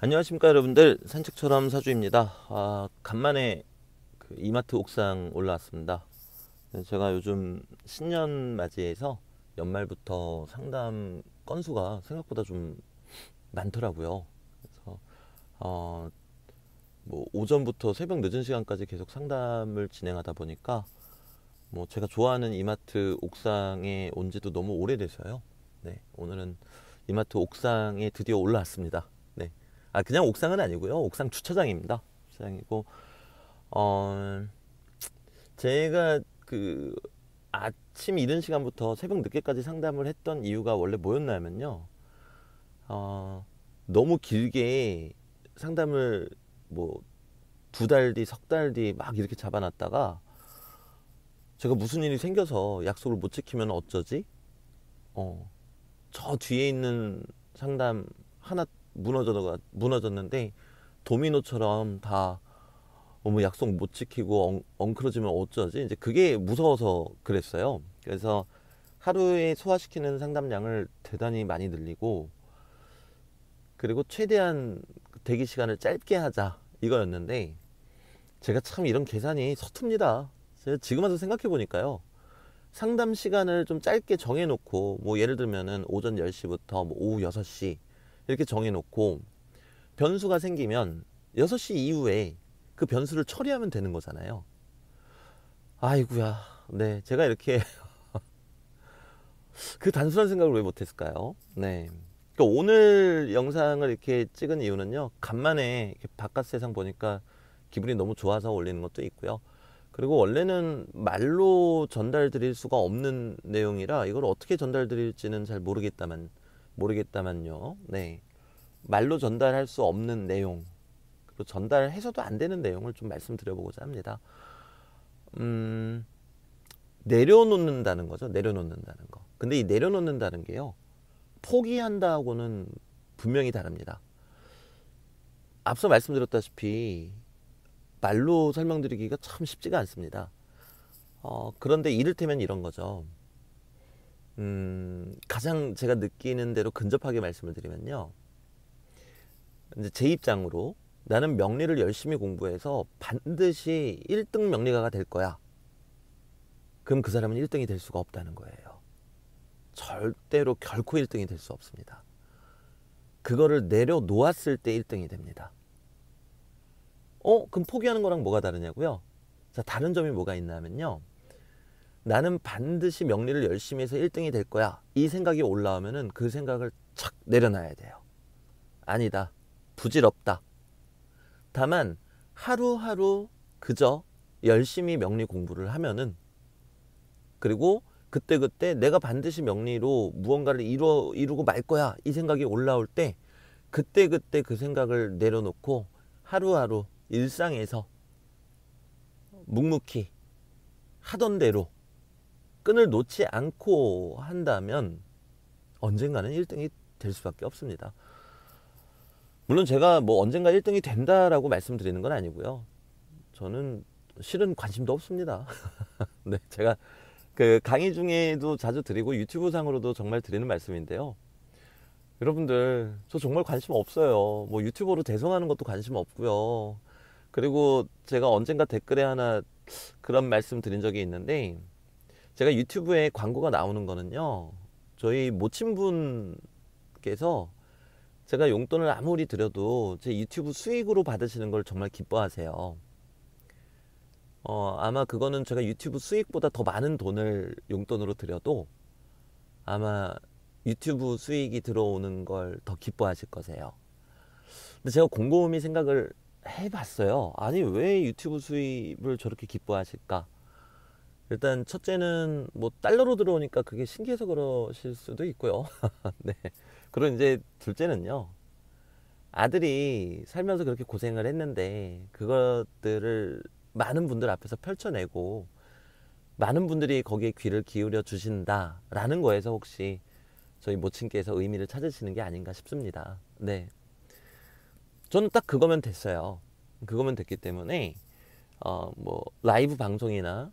안녕하십니까 여러분들 산책처럼 사주입니다 아, 간만에 그 이마트 옥상 올라왔습니다 제가 요즘 신년 맞이해서 연말부터 상담 건수가 생각보다 좀 많더라고요 그래서 어, 뭐 오전부터 새벽 늦은 시간까지 계속 상담을 진행하다 보니까 뭐 제가 좋아하는 이마트 옥상에 온 지도 너무 오래돼서요 네 오늘은 이마트 옥상에 드디어 올라왔습니다 아 그냥 옥상은 아니고요. 옥상 주차장입니다. 주차장이고 어 제가 그 아침 이른 시간부터 새벽 늦게까지 상담을 했던 이유가 원래 뭐였냐면요. 어 너무 길게 상담을 뭐 두 달 뒤, 석 달 뒤 막 이렇게 잡아놨다가 제가 무슨 일이 생겨서 약속을 못 지키면 어쩌지? 어. 저 뒤에 있는 상담 하나 무너져 무너졌는데 도미노처럼 다 어머 뭐, 뭐 약속 못 지키고 엉, 엉클어지면 어쩌지 이제 그게 무서워서 그랬어요. 그래서 하루에 소화시키는 상담량을 대단히 많이 늘리고 그리고 최대한 대기 시간을 짧게 하자 이거였는데 제가 참 이런 계산이 서툽니다. 지금 와서 생각해 보니까요. 상담 시간을 좀 짧게 정해놓고 뭐 예를 들면은 오전 10시부터 뭐 오후 6시 이렇게 정해놓고 변수가 생기면 6시 이후에 그 변수를 처리하면 되는 거잖아요. 아이구야. 네. 제가 이렇게 그 단순한 생각을 왜 못했을까요? 네. 그러니까 오늘 영상을 이렇게 찍은 이유는요. 간만에 바깥 세상 보니까 기분이 너무 좋아서 올리는 것도 있고요. 그리고 원래는 말로 전달 드릴 수가 없는 내용이라 이걸 어떻게 전달 드릴지는 잘 모르겠다만 모르겠다만요. 네. 말로 전달할 수 없는 내용, 그리고 전달해서도 안 되는 내용을 좀 말씀드려보고자 합니다. 음, 내려놓는다는 거죠. 내려놓는다는 거. 근데 이 내려놓는다는 게요. 포기한다고는 분명히 다릅니다. 앞서 말씀드렸다시피 말로 설명드리기가 참 쉽지가 않습니다. 어, 그런데 이를테면 이런 거죠. 음, 가장 제가 느끼는 대로 근접하게 말씀을 드리면요. 이제 제 입장으로 나는 명리를 열심히 공부해서 반드시 1등 명리가가 될 거야. 그럼 그 사람은 1등이 될 수가 없다는 거예요. 절대로 결코 1등이 될 수 없습니다. 그거를 내려놓았을 때 1등이 됩니다. 어? 그럼 포기하는 거랑 뭐가 다르냐고요? 자, 다른 점이 뭐가 있냐면요 나는 반드시 명리를 열심히 해서 1등이 될 거야. 이 생각이 올라오면은 그 생각을 착 내려놔야 돼요. 아니다. 부질없다. 다만 하루하루 그저 열심히 명리 공부를 하면은 그리고 그때그때 그때 내가 반드시 명리로 무언가를 이루, 이루고 말 거야 이 생각이 올라올 때 그때그때 그때 그 생각을 내려놓고 하루하루 일상에서 묵묵히 하던 대로 끈을 놓지 않고 한다면 언젠가는 1등이 될 수밖에 없습니다. 물론 제가 뭐 언젠가 1등이 된다라고 말씀드리는 건 아니고요. 저는 실은 관심도 없습니다. 네, 제가 그 강의 중에도 자주 드리고 유튜브 상으로도 정말 드리는 말씀인데요. 여러분들, 저 정말 관심 없어요. 뭐 유튜버로 대성하는 것도 관심 없고요. 그리고 제가 언젠가 댓글에 하나 그런 말씀 드린 적이 있는데 제가 유튜브에 광고가 나오는 거는요. 저희 모친분께서 제가 용돈을 아무리 드려도 제 유튜브 수익으로 받으시는 걸 정말 기뻐하세요. 어, 아마 그거는 제가 유튜브 수익보다 더 많은 돈을 용돈으로 드려도 아마 유튜브 수익이 들어오는 걸 더 기뻐하실 거세요. 근데 제가 곰곰이 생각을 해봤어요. 아니, 왜 유튜브 수입을 저렇게 기뻐하실까? 일단 첫째는 뭐 달러로 들어오니까 그게 신기해서 그러실 수도 있고요. 네. 그리고 이제 둘째는요. 아들이 살면서 그렇게 고생을 했는데 그것들을 많은 분들 앞에서 펼쳐내고 많은 분들이 거기에 귀를 기울여 주신다라는 거에서 혹시 저희 모친께서 의미를 찾으시는 게 아닌가 싶습니다. 네. 저는 딱 그거면 됐어요. 그거면 됐기 때문에 어 뭐 라이브 방송이나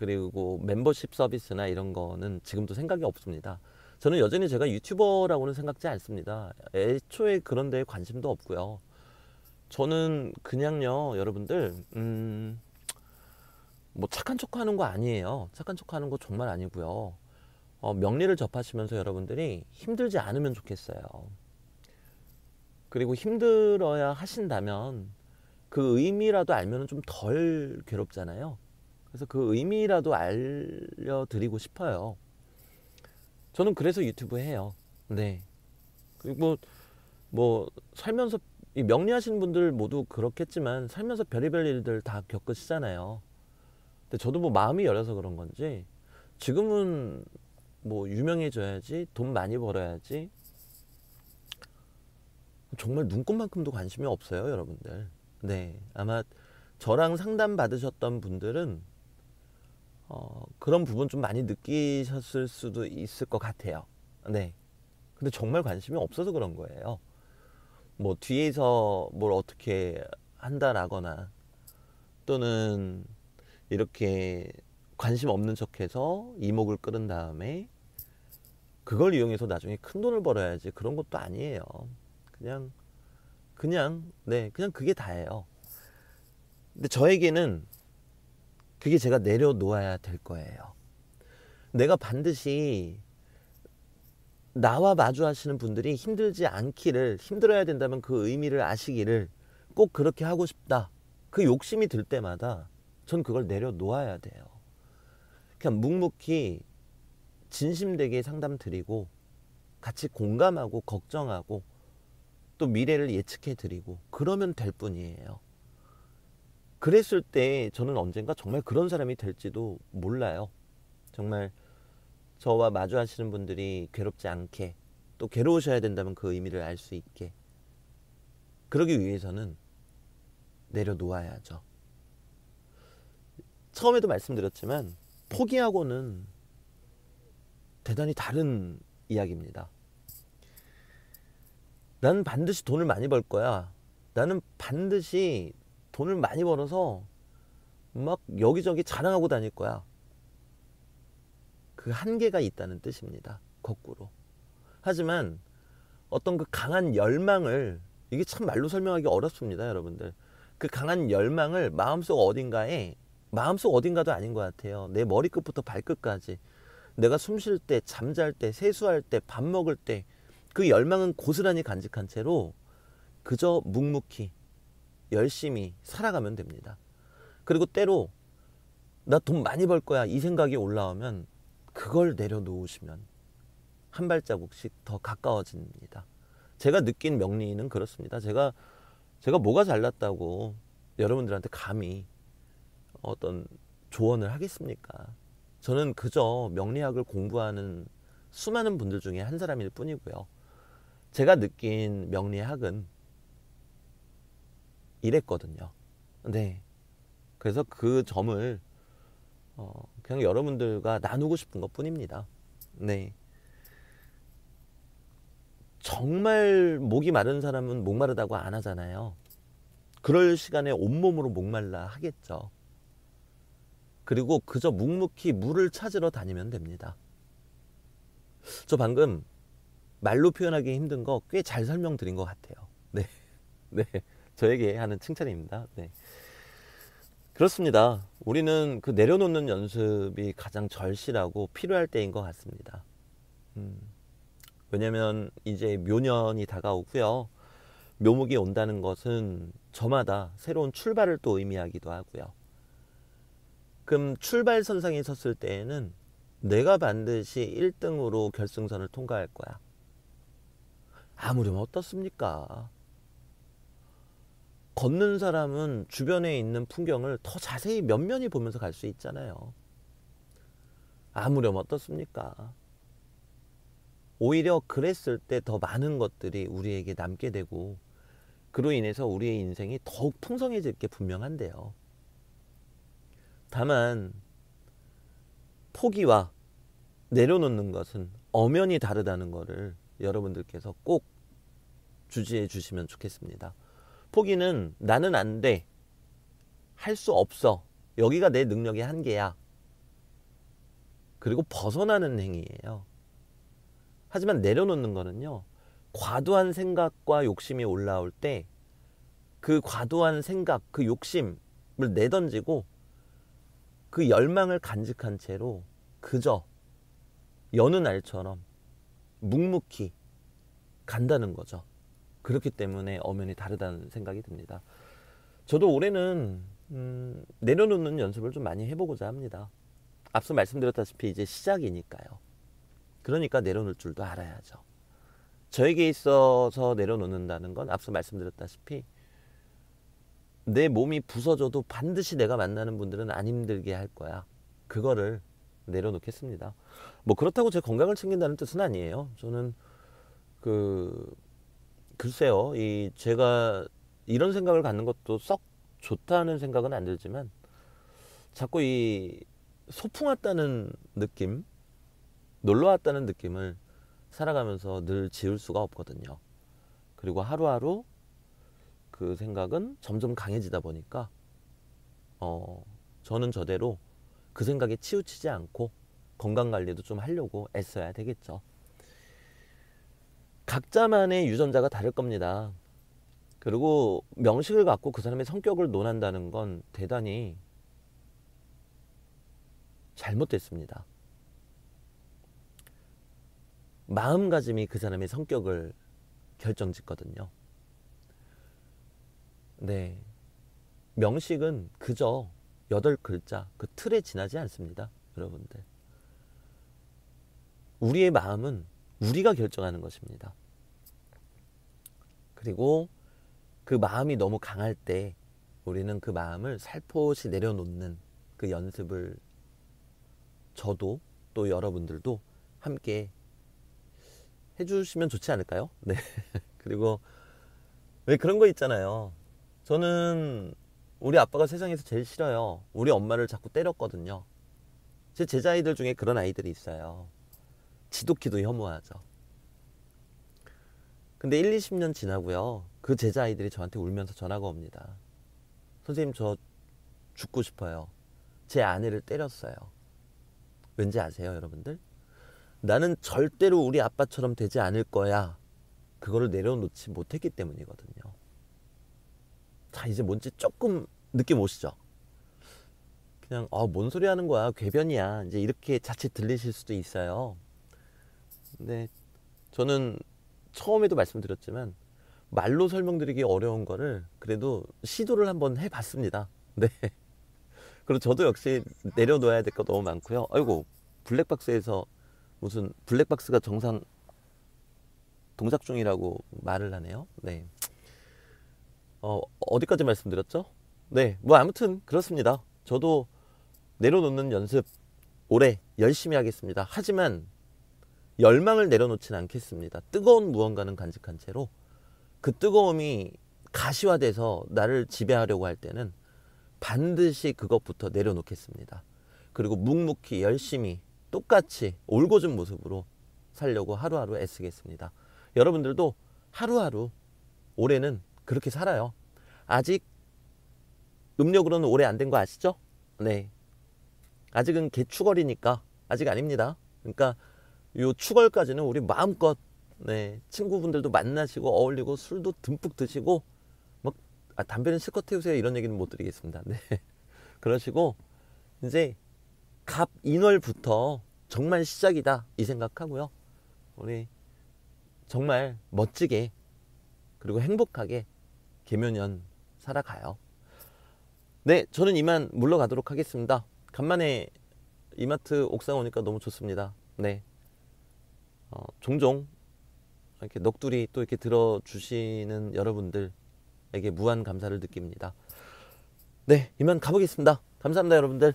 그리고 멤버십 서비스나 이런 거는 지금도 생각이 없습니다. 저는 여전히 제가 유튜버라고는 생각지 않습니다. 애초에 그런 데에 관심도 없고요. 저는 그냥요, 여러분들, 음, 뭐 착한 척 하는 거 아니에요. 착한 척 하는 거 정말 아니고요. 어, 명리를 접하시면서 여러분들이 힘들지 않으면 좋겠어요. 그리고 힘들어야 하신다면 그 의미라도 알면 좀 덜 괴롭잖아요. 그래서 그 의미라도 알려드리고 싶어요. 저는 그래서 유튜브 해요. 네. 그리고 뭐, 뭐 살면서 명리하시는 분들 모두 그렇겠지만 살면서 별의별 일들 다 겪으시잖아요. 근데 저도 뭐 마음이 열려서 그런 건지 지금은 뭐 유명해져야지 돈 많이 벌어야지 정말 눈꽃만큼도 관심이 없어요 여러분들 네 아마 저랑 상담 받으셨던 분들은 어, 그런 부분 좀 많이 느끼셨을 수도 있을 것 같아요. 네. 근데 정말 관심이 없어서 그런 거예요. 뭐 뒤에서 뭘 어떻게 한다라거나 또는 이렇게 관심 없는 척해서 이목을 끄는 다음에 그걸 이용해서 나중에 큰 돈을 벌어야지 그런 것도 아니에요. 그냥 그냥 네 그냥 그게 다예요. 근데 저에게는 그게 제가 내려놓아야 될 거예요. 내가 반드시 나와 마주하시는 분들이 힘들지 않기를 힘들어야 된다면 그 의미를 아시기를 꼭 그렇게 하고 싶다. 그 욕심이 들 때마다 전 그걸 내려놓아야 돼요. 그냥 묵묵히 진심되게 상담 드리고 같이 공감하고 걱정하고 또 미래를 예측해 드리고 그러면 될 뿐이에요. 그랬을 때 저는 언젠가 정말 그런 사람이 될지도 몰라요. 정말 저와 마주하시는 분들이 괴롭지 않게 또 괴로우셔야 된다면 그 의미를 알 수 있게 그러기 위해서는 내려놓아야죠. 처음에도 말씀드렸지만 포기하고는 대단히 다른 이야기입니다. 나는 반드시 돈을 많이 벌 거야. 나는 반드시 돈을 많이 벌어서 막 여기저기 자랑하고 다닐 거야. 그 한계가 있다는 뜻입니다. 거꾸로. 하지만 어떤 그 강한 열망을 이게 참 말로 설명하기 어렵습니다, 여러분들. 그 강한 열망을 마음속 어딘가에 마음속 어딘가도 아닌 것 같아요. 내 머리끝부터 발끝까지 내가 숨 쉴 때, 잠잘 때, 세수할 때, 밥 먹을 때 그 열망은 고스란히 간직한 채로 그저 묵묵히 열심히 살아가면 됩니다. 그리고 때로 나 돈 많이 벌 거야 이 생각이 올라오면 그걸 내려놓으시면 한 발자국씩 더 가까워집니다. 제가 느낀 명리는 그렇습니다. 제가 제가 뭐가 잘났다고 여러분들한테 감히 어떤 조언을 하겠습니까? 저는 그저 명리학을 공부하는 수많은 분들 중에 한 사람일 뿐이고요. 제가 느낀 명리학은 이랬거든요. 네. 그래서 그 점을 어, 그냥 여러분들과 나누고 싶은 것 뿐입니다. 네. 정말 목이 마른 사람은 목마르다고 안 하잖아요. 그럴 시간에 온몸으로 목말라 하겠죠. 그리고 그저 묵묵히 물을 찾으러 다니면 됩니다. 저 방금 말로 표현하기 힘든 거 꽤 잘 설명드린 것 같아요. 네. 네. 저에게 하는 칭찬입니다. 네. 그렇습니다. 우리는 그 내려놓는 연습이 가장 절실하고 필요할 때인 것 같습니다. 음, 왜냐면 이제 묘년이 다가오고요. 묘목이 온다는 것은 저마다 새로운 출발을 또 의미하기도 하고요. 그럼 출발선상에 섰을 때에는 내가 반드시 1등으로 결승선을 통과할 거야. 아무렴 어떻습니까? 걷는 사람은 주변에 있는 풍경을 더 자세히 면면히 보면서 갈 수 있잖아요. 아무렴 어떻습니까? 오히려 그랬을 때 더 많은 것들이 우리에게 남게 되고 그로 인해서 우리의 인생이 더욱 풍성해질 게 분명한데요. 다만 포기와 내려놓는 것은 엄연히 다르다는 것을 여러분들께서 꼭 주지해 주시면 좋겠습니다. 포기는 나는 안 돼. 할 수 없어. 여기가 내 능력의 한계야. 그리고 벗어나는 행위예요. 하지만 내려놓는 거는요. 과도한 생각과 욕심이 올라올 때 그 과도한 생각, 그 욕심을 내던지고 그 열망을 간직한 채로 그저 여느 날처럼 묵묵히 간다는 거죠. 그렇기 때문에 엄연히 다르다는 생각이 듭니다. 저도 올해는 음, 내려놓는 연습을 좀 많이 해보고자 합니다. 앞서 말씀드렸다시피 이제 시작이니까요. 그러니까 내려놓을 줄도 알아야죠. 저에게 있어서 내려놓는다는 건 앞서 말씀드렸다시피 내 몸이 부서져도 반드시 내가 만나는 분들은 안 힘들게 할 거야. 그거를 내려놓겠습니다. 뭐 그렇다고 제 건강을 챙긴다는 뜻은 아니에요. 저는 그 글쎄요, 이 제가 이런 생각을 갖는 것도 썩 좋다는 생각은 안 들지만 자꾸 이 소풍 왔다는 느낌, 놀러 왔다는 느낌을 살아가면서 늘 지울 수가 없거든요. 그리고 하루하루 그 생각은 점점 강해지다 보니까 어, 저는 저대로 그 생각에 치우치지 않고 건강 관리도 좀 하려고 애써야 되겠죠. 각자만의 유전자가 다를 겁니다. 그리고 명식을 갖고 그 사람의 성격을 논한다는 건 대단히 잘못됐습니다. 마음가짐이 그 사람의 성격을 결정짓거든요. 네. 명식은 그저 여덟 글자, 그 틀에 지나지 않습니다. 여러분들. 우리의 마음은 우리가 결정하는 것입니다. 그리고 그 마음이 너무 강할 때 우리는 그 마음을 살포시 내려놓는 그 연습을 저도 또 여러분들도 함께 해주시면 좋지 않을까요? 네. 그리고 왜 그런 거 있잖아요. 저는 우리 아빠가 세상에서 제일 싫어요. 우리 엄마를 자꾸 때렸거든요. 제 제자아이들 중에 그런 아이들이 있어요. 지독히도 혐오하죠. 근데 1, 20년 지나고요. 그 제자 아이들이 저한테 울면서 전화가 옵니다. 선생님 저 죽고 싶어요. 제 아내를 때렸어요. 왠지 아세요, 여러분들? 나는 절대로 우리 아빠처럼 되지 않을 거야. 그거를 내려놓지 못했기 때문이거든요. 자, 이제 뭔지 조금 느낌 오시죠? 그냥, 아, 뭔 소리 하는 거야. 궤변이야. 이제 이렇게 자칫 들리실 수도 있어요. 네. 저는 처음에도 말씀드렸지만 말로 설명드리기 어려운 거를 그래도 시도를 한번 해봤습니다. 네. 그리고 저도 역시 내려놓아야 될 거 너무 많고요. 아이고 블랙박스에서 무슨 블랙박스가 정상 동작 중이라고 말을 하네요. 네. 어, 어디까지 말씀드렸죠? 네. 뭐 아무튼 그렇습니다. 저도 내려놓는 연습 올해 열심히 하겠습니다. 하지만 열망을 내려놓진 않겠습니다. 뜨거운 무언가는 간직한 채로 그 뜨거움이 가시화돼서 나를 지배하려고 할 때는 반드시 그것부터 내려놓겠습니다. 그리고 묵묵히 열심히 똑같이 올곧은 모습으로 살려고 하루하루 애쓰겠습니다. 여러분들도 하루하루 올해는 그렇게 살아요. 아직 음력으로는 올해 안 된 거 아시죠? 네. 아직은 개축거리니까 아직 아닙니다. 그러니까 요추월까지는 우리 마음껏 네, 친구분들도 만나시고 어울리고 술도 듬뿍 드시고 막 아, 담배는 실컷 태우세요 이런 얘기는 못 드리겠습니다. 네. 그러시고 이제 갑 인월부터 정말 시작이다 이 생각하고요. 우리 정말 멋지게 그리고 행복하게 개면연 살아가요. 네, 저는 이만 물러가도록 하겠습니다. 간만에 이마트 옥상 오니까 너무 좋습니다. 네, 어, 종종 이렇게 넋두리 또 이렇게 들어주시는 여러분들에게 무한 감사를 느낍니다. 네, 이만 가보겠습니다. 감사합니다, 여러분들.